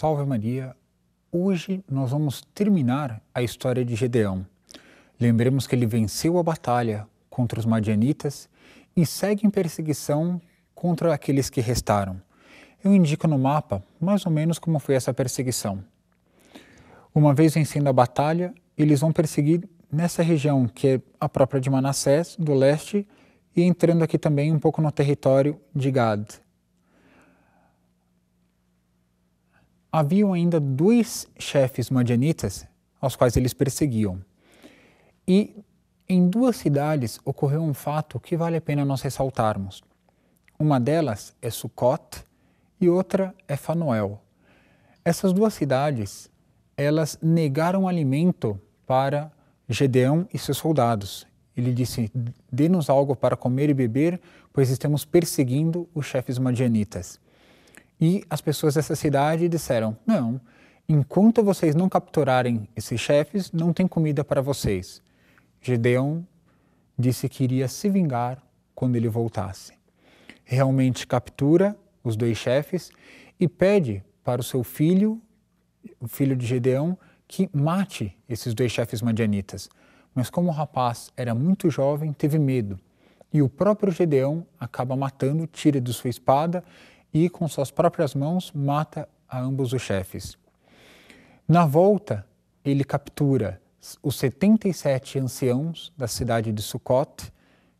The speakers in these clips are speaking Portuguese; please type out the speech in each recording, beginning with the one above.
Salve Maria! Hoje nós vamos terminar a história de Gedeão. Lembremos que ele venceu a batalha contra os madianitas e segue em perseguição contra aqueles que restaram. Eu indico no mapa mais ou menos como foi essa perseguição. Uma vez vencendo a batalha, eles vão perseguir nessa região que é a própria de Manassés, do leste, e entrando aqui também um pouco no território de Gad. haviam ainda dois chefes madianitas aos quais eles perseguiam. E em duas cidades ocorreu um fato que vale a pena nós ressaltarmos. Uma delas é Sucot e outra é Fanoel. Essas duas cidades, elas negaram alimento para Gedeão e seus soldados. Ele disse: "Dê-nos algo para comer e beber, pois estamos perseguindo os chefes madianitas." E as pessoas dessa cidade disseram: não, enquanto vocês não capturarem esses chefes, não tem comida para vocês. Gedeon disse que iria se vingar quando ele voltasse. Realmente captura os dois chefes e pede para o seu filho, o filho de Gedeon, que mate esses dois chefes madianitas. Mas como o rapaz era muito jovem, teve medo. E o próprio Gedeon acaba matando, tira de sua espada e, com suas próprias mãos, mata a ambos os chefes. Na volta, ele captura os 77 anciãos da cidade de Sucot,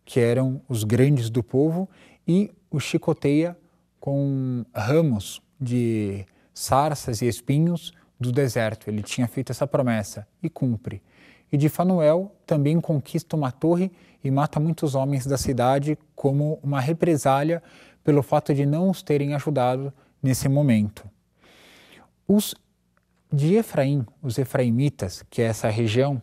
que eram os grandes do povo, e os chicoteia com ramos de sarças e espinhos do deserto. Ele tinha feito essa promessa e cumpre. E de Fanuel também conquista uma torre e mata muitos homens da cidade como uma represália pelo fato de não os terem ajudado nesse momento. Os de Efraim, os efraimitas, que é essa região,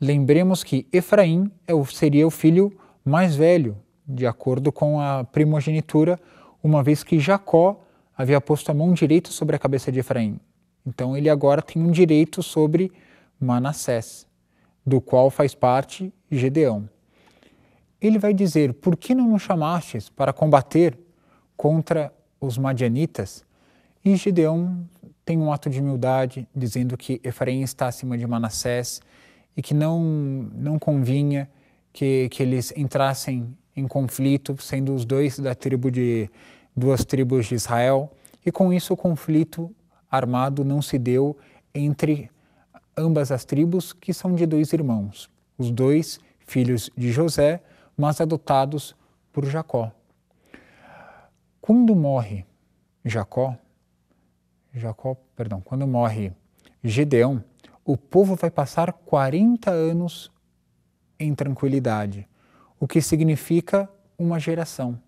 lembremos que Efraim é seria o filho mais velho, de acordo com a primogenitura, uma vez que Jacó havia posto a mão direita sobre a cabeça de Efraim. Então ele agora tem um direito sobre Manassés, do qual faz parte Gedeão ele vai dizer: Por que não nos chamastes para combater contra os madianitas? E Gideão tem um ato de humildade, dizendo que Efraim está acima de Manassés e que não, não convinha que, que eles entrassem em conflito, sendo os dois da tribo de duas tribos de Israel, e com isso o conflito armado não se deu entre ambas as tribos, que são de dois irmãos, os dois filhos de José, mas adotados por Jacó. Quando morre Jacó, Jacó, perdão, quando morre Gedeão, o povo vai passar 40 anos em tranquilidade, o que significa uma geração.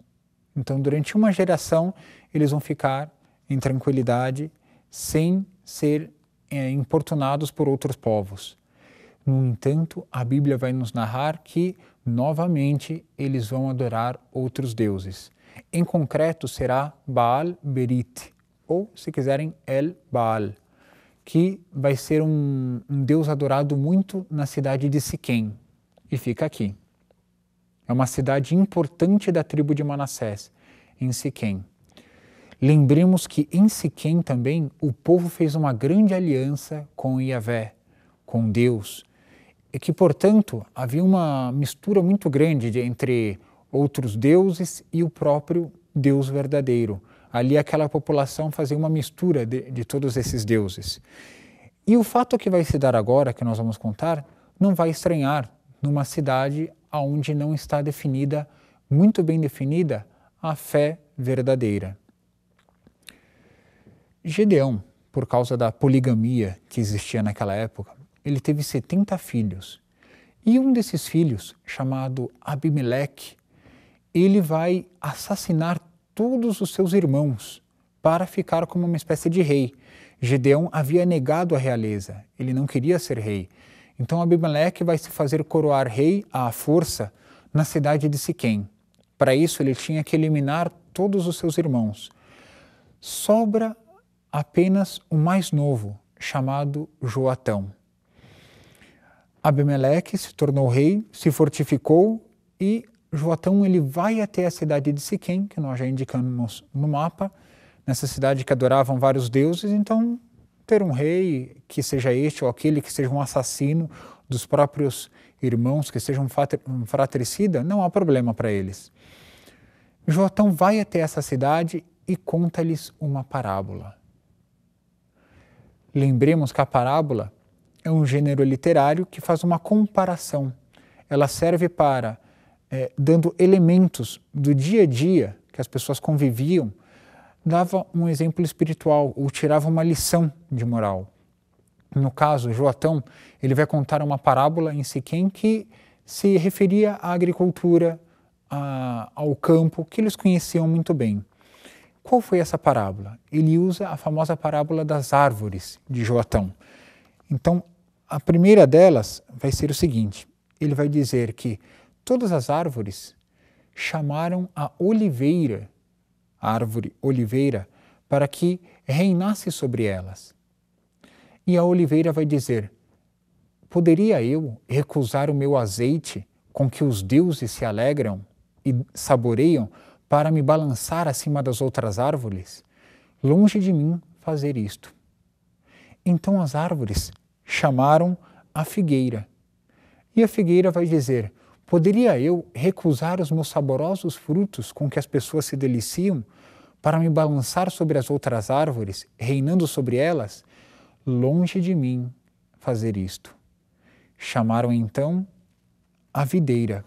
Então, durante uma geração, eles vão ficar em tranquilidade, sem ser é, importunados por outros povos. No entanto, a Bíblia vai nos narrar que novamente eles vão adorar outros deuses. Em concreto, será Baal Berit, ou, se quiserem, El Baal, que vai ser um, um deus adorado muito na cidade de Siquém, e fica aqui. É uma cidade importante da tribo de Manassés, em Siquém. Lembremos que em Siquém também o povo fez uma grande aliança com Iavé, com Deus, e é que, portanto, havia uma mistura muito grande de, entre outros deuses e o próprio Deus verdadeiro. Ali, aquela população fazia uma mistura de, de todos esses deuses. E o fato que vai se dar agora, que nós vamos contar, não vai estranhar numa cidade onde não está definida, muito bem definida, a fé verdadeira. Gedeão, por causa da poligamia que existia naquela época, ele teve 70 filhos. E um desses filhos, chamado Abimeleque, ele vai assassinar todos os seus irmãos para ficar como uma espécie de rei. Gedeão havia negado a realeza, ele não queria ser rei. Então Abimeleque vai se fazer coroar rei à força na cidade de Siquém. Para isso ele tinha que eliminar todos os seus irmãos. Sobra apenas o mais novo, chamado Joatão. Abimeleque se tornou rei, se fortificou e Joatão ele vai até a cidade de Siquém, que nós já indicamos no mapa, nessa cidade que adoravam vários deuses, então ter um rei que seja este ou aquele que seja um assassino dos próprios irmãos, que seja um fratricida, não há problema para eles. Joatão vai até essa cidade e conta-lhes uma parábola. Lembremos que a parábola é um gênero literário que faz uma comparação. Ela serve para, é, dando elementos do dia a dia que as pessoas conviviam, dava um exemplo espiritual ou tirava uma lição de moral. No caso, Joatão, ele vai contar uma parábola em Siquém que se referia à agricultura, a, ao campo, que eles conheciam muito bem. Qual foi essa parábola? Ele usa a famosa parábola das árvores de Joatão. Então, a primeira delas vai ser o seguinte: ele vai dizer que todas as árvores chamaram a oliveira, a árvore oliveira, para que reinasse sobre elas. E a oliveira vai dizer: Poderia eu recusar o meu azeite com que os deuses se alegram e saboreiam para me balançar acima das outras árvores? Longe de mim fazer isto. Então as árvores chamaram a figueira. E a figueira vai dizer: Poderia eu recusar os meus saborosos frutos com que as pessoas se deliciam para me balançar sobre as outras árvores, reinando sobre elas? Longe de mim fazer isto. Chamaram então a videira.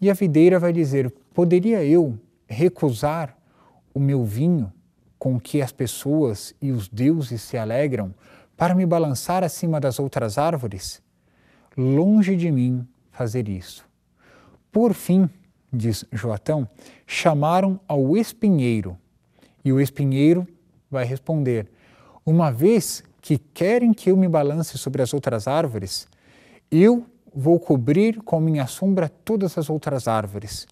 E a videira vai dizer: Poderia eu recusar o meu vinho com que as pessoas e os deuses se alegram, para me balançar acima das outras árvores? Longe de mim fazer isso. Por fim, diz Joatão, chamaram ao espinheiro. E o espinheiro vai responder: Uma vez que querem que eu me balance sobre as outras árvores, eu vou cobrir com minha sombra todas as outras árvores.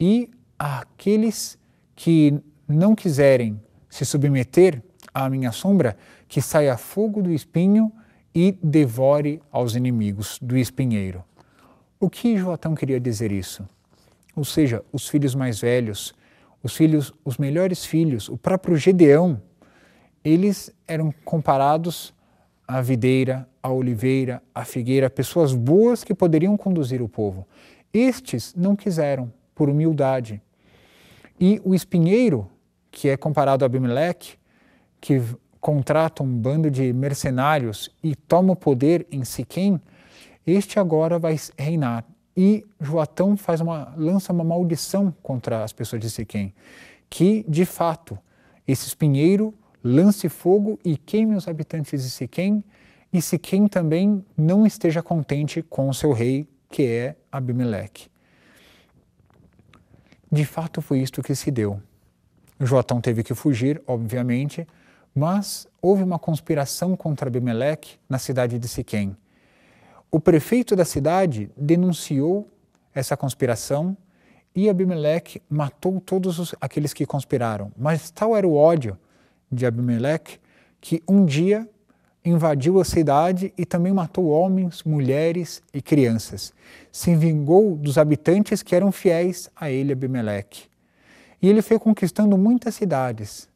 E aqueles que não quiserem se submeter à minha sombra, que saia fogo do espinho e devore aos inimigos do espinheiro. O que Joatão queria dizer isso? Ou seja, os filhos mais velhos, os filhos, os melhores filhos, o próprio Gedeão, eles eram comparados à videira, à oliveira, à figueira, pessoas boas que poderiam conduzir o povo. Estes não quiseram, por humildade. E o espinheiro, que é comparado a Abimeleque, que contrata um bando de mercenários e toma o poder em Siquém, este agora vai reinar. E Joatão faz uma, lança uma maldição contra as pessoas de Siquém, que, de fato, esse espinheiro lance fogo e queime os habitantes de Siquém, e Siquém também não esteja contente com o seu rei, que é Abimeleque. De fato, foi isto que se deu. Jotão teve que fugir, obviamente, mas houve uma conspiração contra Abimeleque na cidade de Siquém. O prefeito da cidade denunciou essa conspiração e Abimeleque matou todos os, aqueles que conspiraram. Mas tal era o ódio de Abimeleque que um dia invadiu a cidade e também matou homens, mulheres e crianças. Se vingou dos habitantes que eram fiéis a ele, Abimeleque. E ele foi conquistando muitas cidades.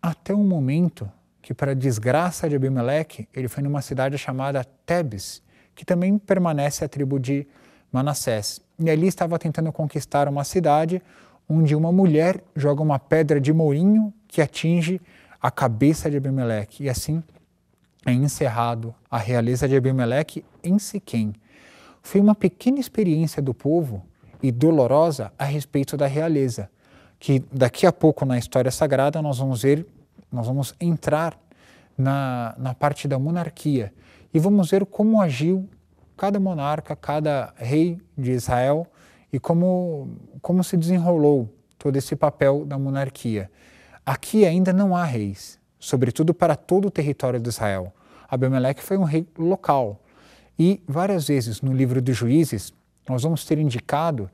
Até um momento que, para desgraça de Abimeleque, ele foi numa cidade chamada Tebes, que também permanece a tribo de Manassés. E ali estava tentando conquistar uma cidade onde uma mulher joga uma pedra de moinho que atinge a cabeça de Abimeleque. E assim é encerrado a realeza de Abimeleque em Siquém. Foi uma pequena experiência do povo e dolorosa a respeito da realeza, que daqui a pouco na história sagrada nós vamos ver, nós vamos entrar na, na parte da monarquia e vamos ver como agiu cada monarca, cada rei de Israel e como, como se desenrolou todo esse papel da monarquia. Aqui ainda não há reis, sobretudo para todo o território de Israel. Abimeleque foi um rei local. E várias vezes no livro dos Juízes, nós vamos ter indicado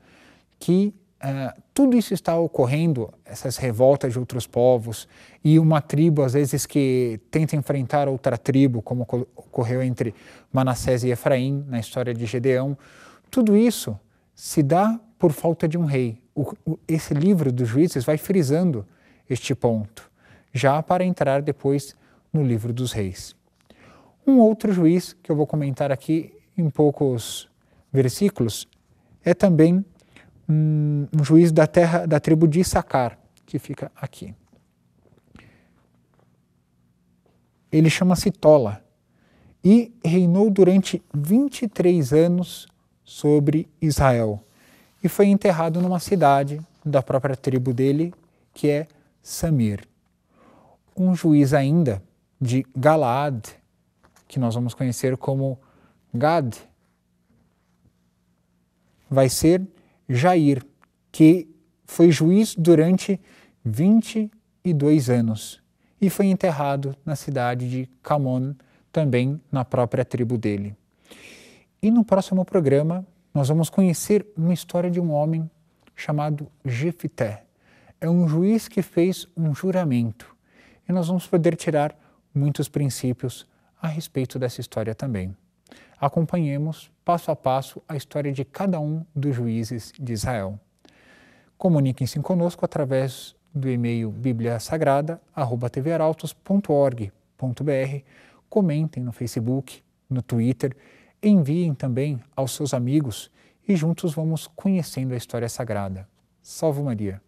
que uh, tudo isso está ocorrendo, essas revoltas de outros povos e uma tribo, às vezes, que tenta enfrentar outra tribo, como ocorreu entre Manassés e Efraim na história de Gedeão. Tudo isso se dá por falta de um rei. O, o, esse livro dos juízes vai frisando este ponto, já para entrar depois no livro dos reis. Um outro juiz que eu vou comentar aqui em poucos versículos, é também um, um juiz da terra da tribo de Issacar, que fica aqui. Ele chama-se Tola e reinou durante 23 anos sobre Israel. E foi enterrado numa cidade da própria tribo dele, que é Samir. Um juiz ainda de Galaad, que nós vamos conhecer como Gad, vai ser Jair, que foi juiz durante 22 anos e foi enterrado na cidade de Camon, também na própria tribo dele. E no próximo programa, nós vamos conhecer uma história de um homem chamado Jefité. É um juiz que fez um juramento e nós vamos poder tirar muitos princípios a respeito dessa história também acompanhemos passo a passo a história de cada um dos juízes de Israel. Comuniquem-se conosco através do e-mail bibliasagrada.tveraltos.org.br, comentem no Facebook, no Twitter, enviem também aos seus amigos e juntos vamos conhecendo a história sagrada. Salve Maria!